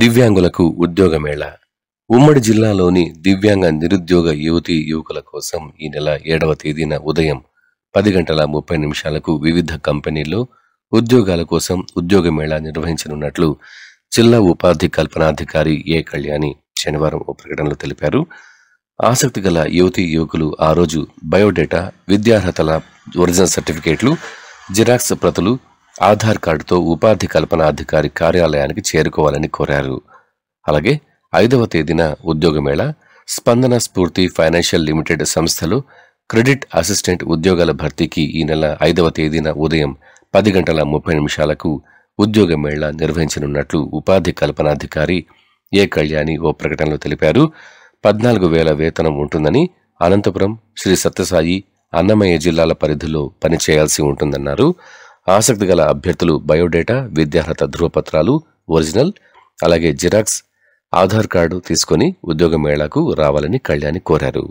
దివ్యాంగులకు ఉద్యోగమేళ ఉమ్మడి జిల్లాలోని దివ్యాంగ నిరుద్యోగ యువతి యువకుల కోసం ఈ నెల ఏడవ తేదీన ఉదయం పది గంటల ముప్పై నిమిషాలకు వివిధ కంపెనీల్లో ఉద్యోగాల కోసం ఉద్యోగమేళ నిర్వహించనున్నట్లు జిల్లా ఉపాధి కల్పనాధికారి ఏ కళ్యాణి శనివారం ఓ ప్రకటనలో తెలిపారు ఆసక్తి గల యువతి యువకులు ఆ రోజు బయోడేటా విద్యార్హతల ఒరిజినల్ సర్టిఫికేట్లు జిరాక్స్ ప్రతులు ఆధార్ కార్డుతో ఉపాధి కల్పన అధికారి కార్యాలయానికి చేరుకోవాలని కోరారు అలాగే ఐదవ తేదీన ఉద్యోగమేళ స్పందన స్ఫూర్తి ఫైనాన్షియల్ లిమిటెడ్ సంస్థలు క్రెడిట్ అసిస్టెంట్ ఉద్యోగాల భర్తీకి ఈ నెల ఐదవ తేదీన ఉదయం పది గంటల ముప్పై నిమిషాలకు ఉద్యోగమేళ నిర్వహించనున్నట్లు ఉపాధి కల్పనాధికారి ఏ కళ్యాణి ఓ ప్రకటనలో తెలిపారు పద్నాలుగు వేల వేతనం ఉంటుందని అనంతపురం శ్రీ సత్యసాయి అన్నమయ్య జిల్లాల పరిధిలో పనిచేయాల్సి ఉంటుందన్నారు ఆసక్తి గల అభ్యర్థులు బయోడేటా విద్యార్హత ధృవపత్రాలు ఒరిజినల్ అలాగే జిరాక్స్ ఆధార్ కార్డు తీసుకుని ఉద్యోగ మేళాకు రావాలని కళ్యాణి కోరారు